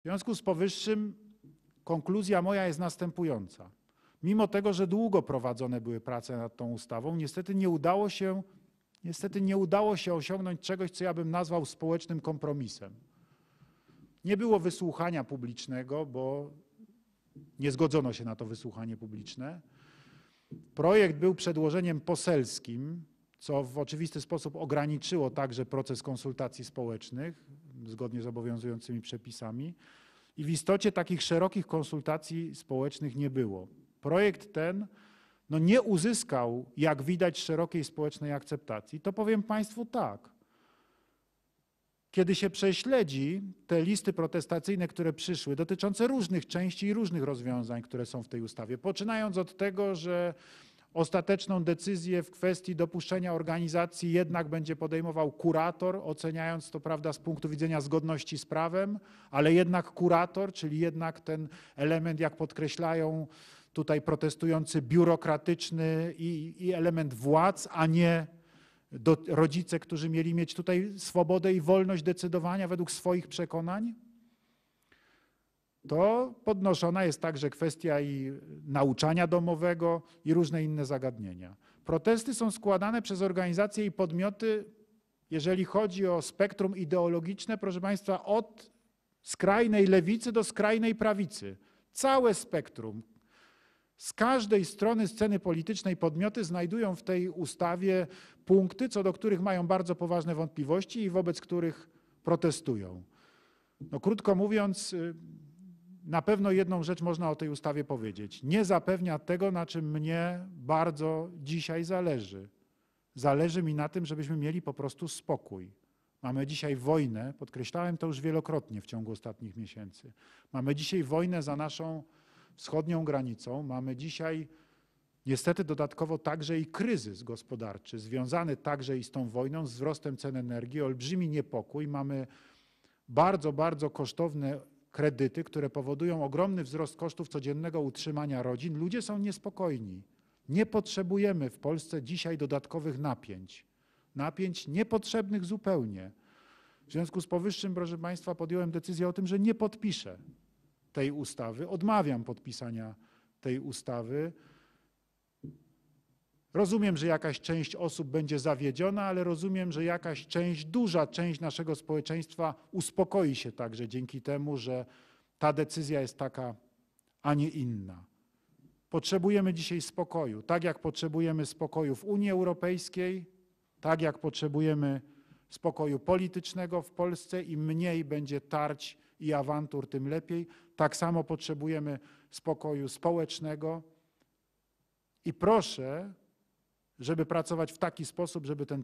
W związku z powyższym konkluzja moja jest następująca. Mimo tego, że długo prowadzone były prace nad tą ustawą, niestety nie udało się, niestety nie udało się osiągnąć czegoś, co ja bym nazwał społecznym kompromisem. Nie było wysłuchania publicznego, bo nie zgodzono się na to wysłuchanie publiczne. Projekt był przedłożeniem poselskim, co w oczywisty sposób ograniczyło także proces konsultacji społecznych zgodnie z obowiązującymi przepisami. I w istocie takich szerokich konsultacji społecznych nie było. Projekt ten no, nie uzyskał, jak widać, szerokiej społecznej akceptacji. To powiem Państwu tak. Kiedy się prześledzi te listy protestacyjne, które przyszły, dotyczące różnych części i różnych rozwiązań, które są w tej ustawie, poczynając od tego, że Ostateczną decyzję w kwestii dopuszczenia organizacji jednak będzie podejmował kurator, oceniając to prawda z punktu widzenia zgodności z prawem, ale jednak kurator, czyli jednak ten element, jak podkreślają tutaj protestujący, biurokratyczny i, i element władz, a nie do, rodzice, którzy mieli mieć tutaj swobodę i wolność decydowania według swoich przekonań? to podnoszona jest także kwestia i nauczania domowego i różne inne zagadnienia. Protesty są składane przez organizacje i podmioty, jeżeli chodzi o spektrum ideologiczne, proszę Państwa, od skrajnej lewicy do skrajnej prawicy. Całe spektrum. Z każdej strony sceny politycznej podmioty znajdują w tej ustawie punkty, co do których mają bardzo poważne wątpliwości i wobec których protestują. No, krótko mówiąc, y, na pewno jedną rzecz można o tej ustawie powiedzieć. Nie zapewnia tego, na czym mnie bardzo dzisiaj zależy. Zależy mi na tym, żebyśmy mieli po prostu spokój. Mamy dzisiaj wojnę, podkreślałem to już wielokrotnie w ciągu ostatnich miesięcy. Mamy dzisiaj wojnę za naszą wschodnią granicą. Mamy dzisiaj niestety dodatkowo także i kryzys gospodarczy, związany także i z tą wojną, z wzrostem cen energii, olbrzymi niepokój. Mamy bardzo, bardzo kosztowne kredyty, które powodują ogromny wzrost kosztów codziennego utrzymania rodzin, ludzie są niespokojni. Nie potrzebujemy w Polsce dzisiaj dodatkowych napięć. Napięć niepotrzebnych zupełnie. W związku z powyższym, proszę Państwa, podjąłem decyzję o tym, że nie podpiszę tej ustawy. Odmawiam podpisania tej ustawy. Rozumiem, że jakaś część osób będzie zawiedziona, ale rozumiem, że jakaś część, duża część naszego społeczeństwa uspokoi się także dzięki temu, że ta decyzja jest taka, a nie inna. Potrzebujemy dzisiaj spokoju, tak jak potrzebujemy spokoju w Unii Europejskiej, tak jak potrzebujemy spokoju politycznego w Polsce, im mniej będzie tarć i awantur, tym lepiej. Tak samo potrzebujemy spokoju społecznego. I proszę, żeby pracować w taki sposób, żeby ten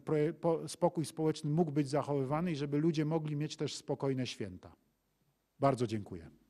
spokój społeczny mógł być zachowywany i żeby ludzie mogli mieć też spokojne święta. Bardzo dziękuję.